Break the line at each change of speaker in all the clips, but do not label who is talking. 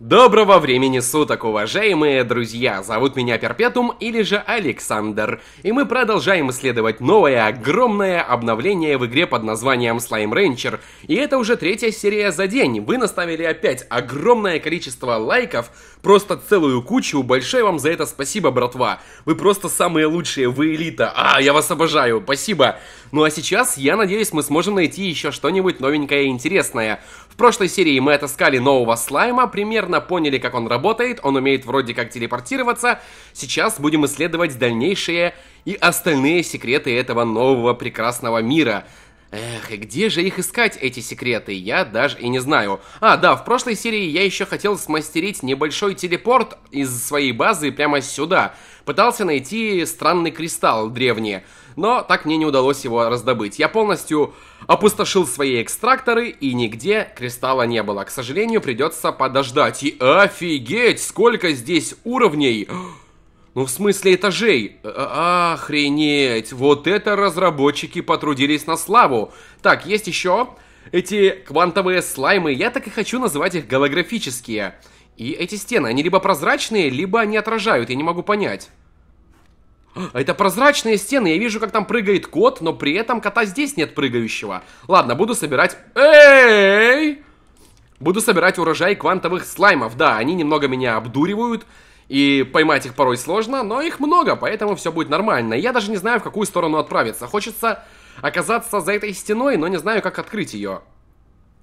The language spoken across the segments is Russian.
Доброго времени суток, уважаемые друзья! Зовут меня Перпетум или же Александр, и мы продолжаем исследовать новое огромное обновление в игре под названием Slime Rancher. И это уже третья серия за день. Вы наставили опять огромное количество лайков, Просто целую кучу. Большое вам за это спасибо, братва. Вы просто самые лучшие, вы элита. А, я вас обожаю, спасибо. Ну а сейчас, я надеюсь, мы сможем найти еще что-нибудь новенькое и интересное. В прошлой серии мы отыскали нового слайма, примерно поняли, как он работает, он умеет вроде как телепортироваться. Сейчас будем исследовать дальнейшие и остальные секреты этого нового прекрасного мира. Эх, и где же их искать, эти секреты, я даже и не знаю. А, да, в прошлой серии я еще хотел смастерить небольшой телепорт из своей базы прямо сюда. Пытался найти странный кристалл древний, но так мне не удалось его раздобыть. Я полностью опустошил свои экстракторы, и нигде кристалла не было. К сожалению, придется подождать. И офигеть, сколько здесь уровней! Ну, в смысле этажей. Э, э, охренеть, вот это разработчики потрудились на славу. Так, есть еще эти квантовые слаймы, я так и хочу называть их голографические. И эти стены, они либо прозрачные, либо они отражают, я не могу понять. А, это прозрачные стены, я вижу, как там прыгает кот, но при этом кота здесь нет прыгающего. Ладно, буду собирать... Эй! Буду собирать урожай квантовых слаймов. Да, они немного меня обдуривают, и поймать их порой сложно, но их много, поэтому все будет нормально. Я даже не знаю, в какую сторону отправиться. Хочется оказаться за этой стеной, но не знаю, как открыть ее.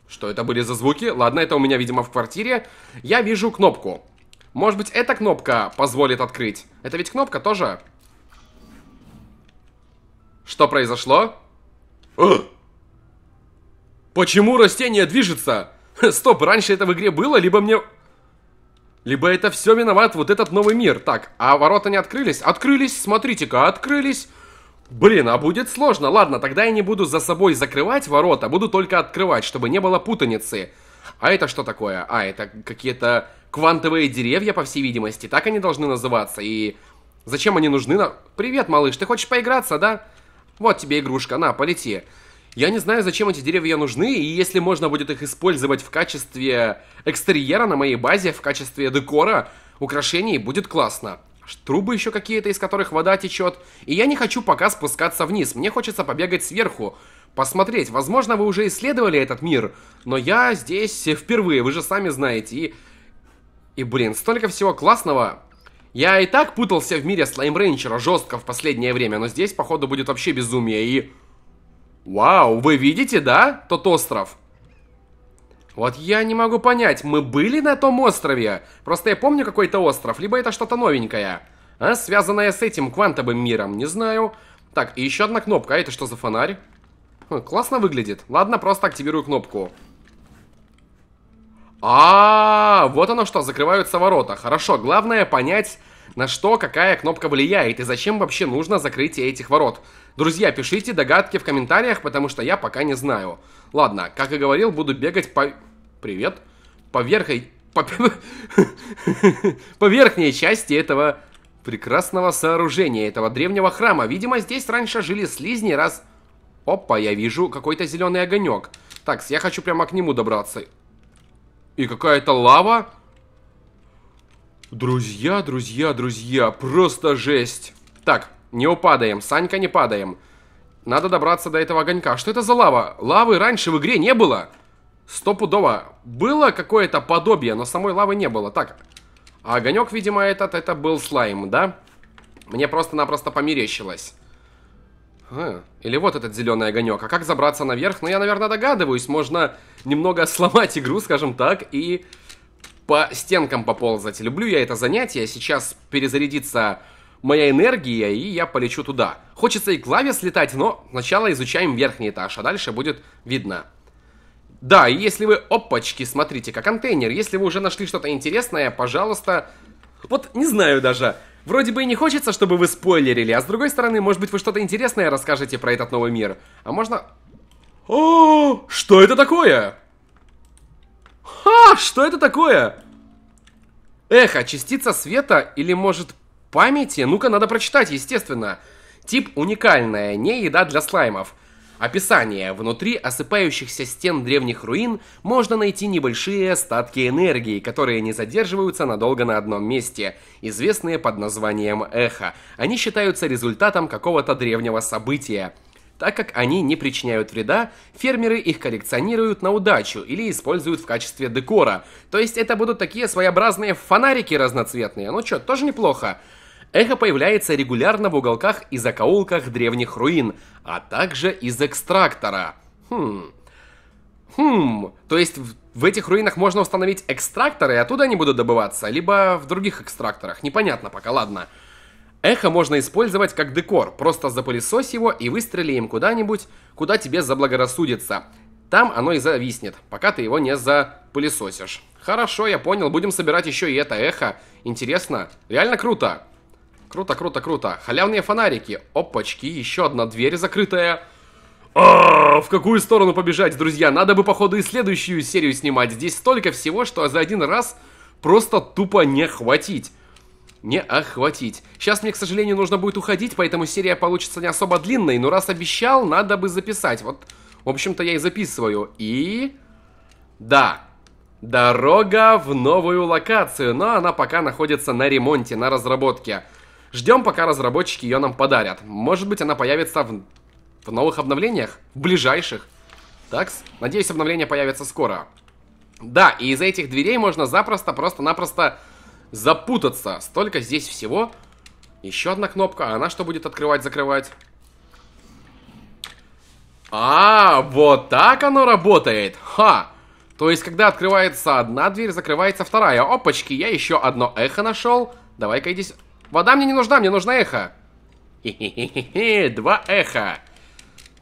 Что это были за звуки? Ладно, это у меня, видимо, в квартире. Я вижу кнопку. Может быть, эта кнопка позволит открыть? Это ведь кнопка тоже? Что произошло? А! Почему растение движется? Стоп, раньше это в игре было, либо мне либо это все виноват вот этот новый мир. Так, а ворота не открылись? Открылись, смотрите-ка, открылись. Блин, а будет сложно. Ладно, тогда я не буду за собой закрывать ворота, буду только открывать, чтобы не было путаницы. А это что такое? А, это какие-то квантовые деревья, по всей видимости. Так они должны называться. И зачем они нужны? Привет, малыш, ты хочешь поиграться, да? Вот тебе игрушка, на, полети. Я не знаю, зачем эти деревья нужны, и если можно будет их использовать в качестве экстерьера на моей базе, в качестве декора, украшений, будет классно. Трубы еще какие-то, из которых вода течет. И я не хочу пока спускаться вниз, мне хочется побегать сверху, посмотреть. Возможно, вы уже исследовали этот мир, но я здесь впервые, вы же сами знаете. И, и блин, столько всего классного. Я и так путался в мире Слайм Рейнджера жестко в последнее время, но здесь, походу, будет вообще безумие и... Вау, вы видите, да, тот остров? Вот я не могу понять, мы были на том острове? Просто я помню какой-то остров, либо это что-то новенькое. А, связанное с этим квантовым миром, не знаю. Так, и еще одна кнопка. А это что за фонарь? Хм, классно выглядит. Ладно, просто активирую кнопку. А, -а, а, вот оно что, закрываются ворота. Хорошо, главное понять, на что какая кнопка влияет и зачем вообще нужно закрытие этих ворот. Друзья, пишите догадки в комментариях, потому что я пока не знаю. Ладно, как и говорил, буду бегать по... Привет. поверхой, верхой... По... по верхней части этого прекрасного сооружения, этого древнего храма. Видимо, здесь раньше жили слизни, раз... Опа, я вижу какой-то зеленый огонек. Так, я хочу прямо к нему добраться. И какая-то лава. Друзья, друзья, друзья, просто жесть. Так, не упадаем, Санька, не падаем. Надо добраться до этого огонька. Что это за лава? Лавы раньше в игре не было. Стопудово. Было какое-то подобие, но самой лавы не было. Так, а огонек, видимо, этот, это был слайм, да? Мне просто-напросто померещилось. А, или вот этот зеленый огонек. А как забраться наверх? Ну, я, наверное, догадываюсь. Можно немного сломать игру, скажем так, и по стенкам поползать. Люблю я это занятие. Сейчас перезарядиться моя энергия, и я полечу туда. Хочется и клавес летать, но сначала изучаем верхний этаж, а дальше будет видно. Да, и если вы, опачки, смотрите, как контейнер, если вы уже нашли что-то интересное, пожалуйста, вот не знаю даже, Вроде бы и не хочется, чтобы вы спойлерили, а с другой стороны, может быть, вы что-то интересное расскажете про этот новый мир. А можно... О, что это такое? Ха, что это такое? Эхо, частица света или, может, памяти. Ну-ка, надо прочитать, естественно. Тип уникальная, не еда для слаймов. Описание. Внутри осыпающихся стен древних руин можно найти небольшие остатки энергии, которые не задерживаются надолго на одном месте, известные под названием эхо. Они считаются результатом какого-то древнего события. Так как они не причиняют вреда, фермеры их коллекционируют на удачу или используют в качестве декора. То есть это будут такие своеобразные фонарики разноцветные. Ну чё, тоже неплохо. Эхо появляется регулярно в уголках и закоулках древних руин, а также из экстрактора. Хм. Хм. То есть в, в этих руинах можно установить экстракторы, и оттуда они будут добываться, либо в других экстракторах. Непонятно пока, ладно. Ладно. Эхо можно использовать как декор, просто запылесось его и выстрели им куда-нибудь, куда тебе заблагорассудится. Там оно и зависнет, пока ты его не запылесосишь. Хорошо, я понял, будем собирать еще и это эхо. Интересно, реально круто. Круто, круто, круто. Халявные фонарики. Опачки, еще одна дверь закрытая. А, в какую сторону побежать, друзья? Надо бы, походу, и следующую серию снимать. Здесь столько всего, что за один раз просто тупо не хватить не охватить. Сейчас мне, к сожалению, нужно будет уходить, поэтому серия получится не особо длинной, но раз обещал, надо бы записать. Вот, в общем-то, я и записываю. И... Да, дорога в новую локацию, но она пока находится на ремонте, на разработке. Ждем, пока разработчики ее нам подарят. Может быть, она появится в, в новых обновлениях? В ближайших? Такс, надеюсь, обновление появится скоро. Да, и из этих дверей можно запросто, просто-напросто запутаться. Столько здесь всего. Еще одна кнопка. А она что будет открывать-закрывать? А, вот так оно работает. Ха! То есть, когда открывается одна дверь, закрывается вторая. Опачки, я еще одно эхо нашел. Давай-ка иди... Вода мне не нужна, мне нужно эхо. Хе-хе-хе-хе, два эха.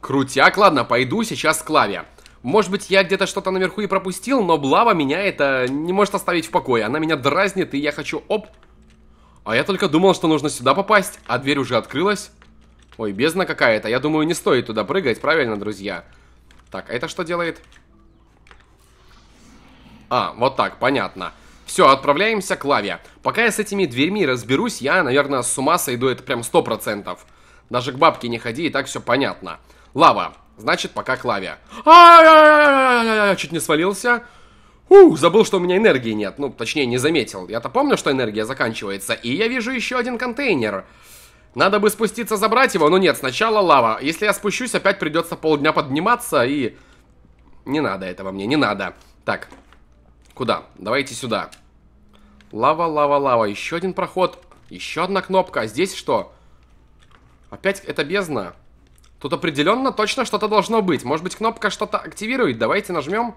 Крутяк, ладно, пойду сейчас к Клаве. Может быть, я где-то что-то наверху и пропустил, но Блава меня это не может оставить в покое. Она меня дразнит, и я хочу... Оп! А я только думал, что нужно сюда попасть, а дверь уже открылась. Ой, бездна какая-то. Я думаю, не стоит туда прыгать, правильно, друзья? Так, а это что делает? А, вот так, понятно. Все, отправляемся к лаве. Пока я с этими дверьми разберусь, я, наверное, с ума сойду, это прям 100%. Даже к бабке не ходи, и так все понятно. Лава. Значит, пока клавия. Чуть не свалился. Ух, забыл, что у меня энергии нет. Ну, точнее, не заметил. Я-то помню, что энергия заканчивается. И я вижу еще один контейнер. Надо бы спуститься забрать его, но нет, сначала лава. Если я спущусь, опять придется полдня подниматься и... Не надо этого мне, не надо. Так, куда? Давайте сюда. Лава, лава, лава. Еще один проход. Еще одна кнопка. А здесь что? Опять это бездна? Тут определенно точно что-то должно быть. Может быть, кнопка что-то активирует. Давайте нажмем.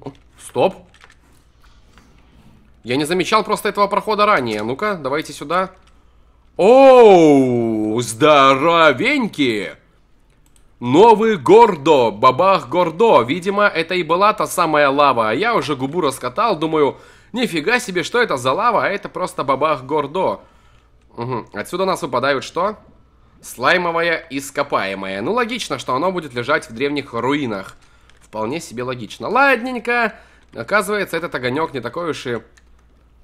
О, стоп. Я не замечал просто этого прохода ранее. Ну-ка, давайте сюда. Оу, здоровенькие! Новый Гордо, Бабах Гордо. Видимо, это и была та самая лава. А я уже губу раскатал, думаю, нифига себе, что это за лава, а это просто Бабах Гордо. Угу. Отсюда у нас выпадают что? Что? Слаймовое ископаемое. Ну, логично, что оно будет лежать в древних руинах. Вполне себе логично. Ладненько. Оказывается, этот огонек не такой уж и...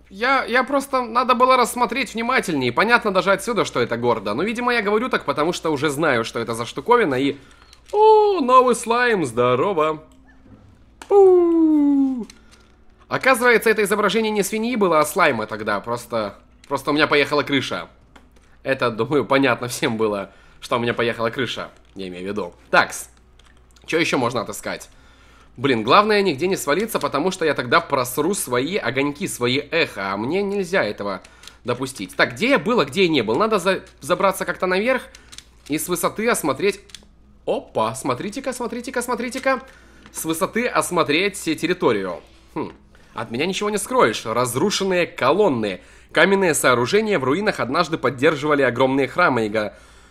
Я, я просто... Надо было рассмотреть внимательнее. Понятно даже отсюда, что это гордо. Но, ну, видимо, я говорю так, потому что уже знаю, что это за штуковина и... О, новый слайм, здорово. Пу. Оказывается, это изображение не свиньи было, а слайма тогда. Просто... Просто у меня поехала крыша. Это, думаю, понятно всем было, что у меня поехала крыша, я имею в виду. Такс, что еще можно отыскать? Блин, главное нигде не свалиться, потому что я тогда просру свои огоньки, свои эхо, а мне нельзя этого допустить. Так, где я был, а где я не был? Надо за забраться как-то наверх и с высоты осмотреть... Опа, смотрите-ка, смотрите-ка, смотрите-ка. С высоты осмотреть территорию. Хм. От меня ничего не скроешь. Разрушенные колонны. Каменные сооружения в руинах однажды поддерживали огромные храмы и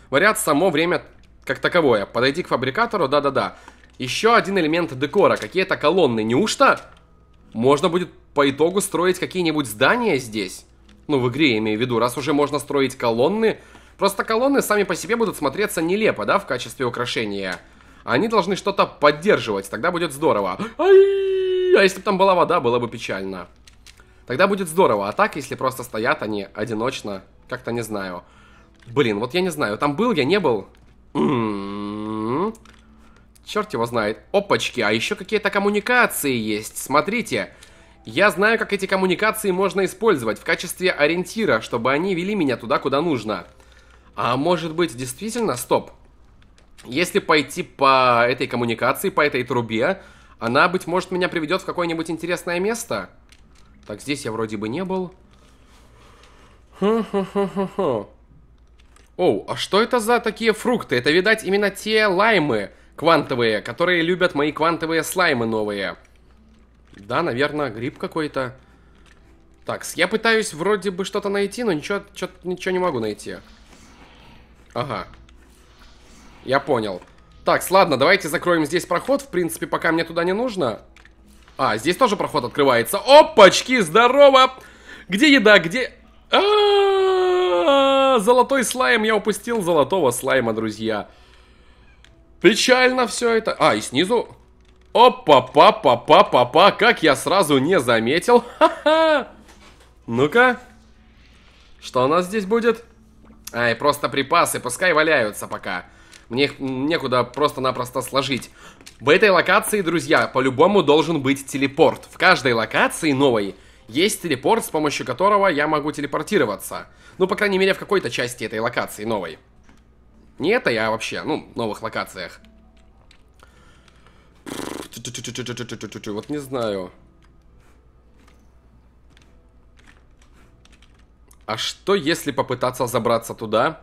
говорят само время как таковое. Подойти к фабрикатору, да-да-да. Еще один элемент декора, какие-то колонны. Неужто можно будет по итогу строить какие-нибудь здания здесь? Ну, в игре я имею в виду, раз уже можно строить колонны, просто колонны сами по себе будут смотреться нелепо, да, в качестве украшения. Они должны что-то поддерживать, тогда будет здорово. А если бы там была вода, было бы печально. Тогда будет здорово. А так, если просто стоят они одиночно, как-то не знаю. Блин, вот я не знаю, там был я, не был? М м-м-м. Черт его знает. Опачки, а еще какие-то коммуникации есть. Смотрите, я знаю, как эти коммуникации можно использовать в качестве ориентира, чтобы они вели меня туда, куда нужно. А может быть, действительно, стоп. Если пойти по этой коммуникации, по этой трубе, она, быть может, меня приведет в какое-нибудь интересное место? Так, здесь я вроде бы не был. хо Оу, а что это за такие фрукты? Это, видать, именно те лаймы квантовые, которые любят мои квантовые слаймы новые. Да, наверное, гриб какой-то. Так, я пытаюсь вроде бы что-то найти, но ничего, ничего не могу найти. Ага. Я понял. Так, ладно, давайте закроем здесь проход, в принципе, пока мне туда не нужно. А, здесь тоже проход открывается. Опачки, здорово! Где еда, где... А -а -а Золотой слайм, я упустил золотого слайма, друзья. Печально все это. А, и снизу... Опа-па-па-па-па-па, как я сразу не заметил. Ха-ха! Ну-ка. Что у нас здесь будет? Ай, просто припасы, пускай валяются пока. Мне их некуда просто-напросто сложить. В этой локации, друзья, по-любому должен быть телепорт. В каждой локации новой есть телепорт, с помощью которого я могу телепортироваться. Ну, по крайней мере, в какой-то части этой локации новой. Не это я а вообще, ну, в новых локациях. Вот не знаю. А что, если попытаться забраться туда?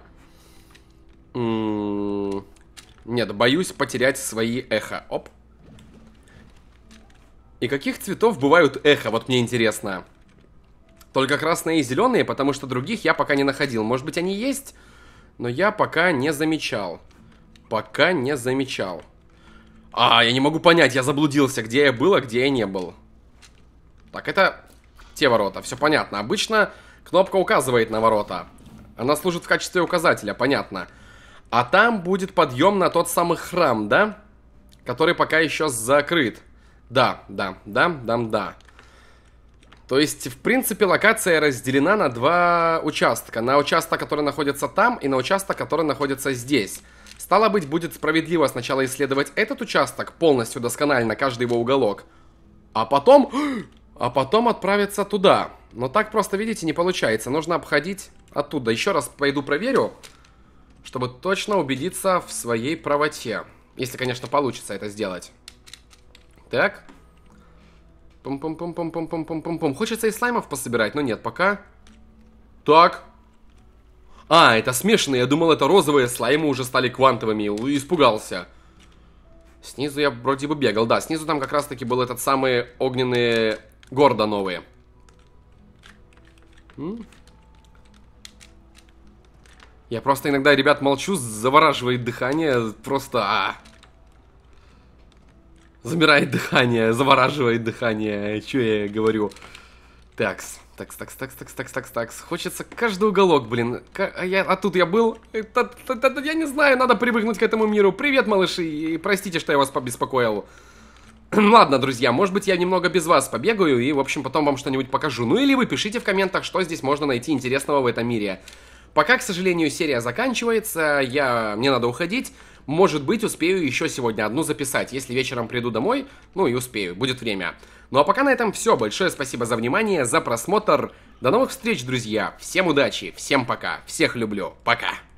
Нет, боюсь потерять свои эхо. Оп. И каких цветов бывают эхо, вот мне интересно. Только красные и зеленые, потому что других я пока не находил. Может быть, они есть, но я пока не замечал. Пока не замечал. А, я не могу понять, я заблудился, где я был, а где я не был. Так, это те ворота, все понятно. Обычно кнопка указывает на ворота. Она служит в качестве указателя, понятно. Понятно. А там будет подъем на тот самый храм, да? Который пока еще закрыт. Да, да, да, да, да. То есть, в принципе, локация разделена на два участка. На участок, который находится там, и на участок, который находится здесь. Стало быть, будет справедливо сначала исследовать этот участок полностью досконально, каждый его уголок. А потом... А потом отправиться туда. Но так просто, видите, не получается. Нужно обходить оттуда. Еще раз пойду проверю чтобы точно убедиться в своей правоте. Если, конечно, получится это сделать. Так. Пум-пум-пум-пум-пум-пум-пум-пум. Хочется и слаймов пособирать, но нет, пока. Так. А, это смешанные. Я думал, это розовые слаймы уже стали квантовыми. Испугался. Снизу я вроде бы бегал. Да, снизу там как раз-таки был этот самый огненный гордо новые. Я просто иногда, ребят, молчу, завораживает дыхание, просто... А, замирает дыхание, завораживает дыхание, что я говорю. Такс, такс, такс, такс, такс, такс, такс, такс. Хочется каждый уголок, блин. А, я, а тут я был? Это, это, это, я не знаю, надо привыкнуть к этому миру. Привет, малыши, и простите, что я вас побеспокоил. Ладно, друзья, может быть я немного без вас побегаю и, в общем, потом вам что-нибудь покажу. Ну или вы пишите в комментах, что здесь можно найти интересного в этом мире. Пока, к сожалению, серия заканчивается, я, мне надо уходить. Может быть, успею еще сегодня одну записать, если вечером приду домой, ну и успею, будет время. Ну а пока на этом все. Большое спасибо за внимание, за просмотр. До новых встреч, друзья. Всем удачи, всем пока. Всех люблю. Пока.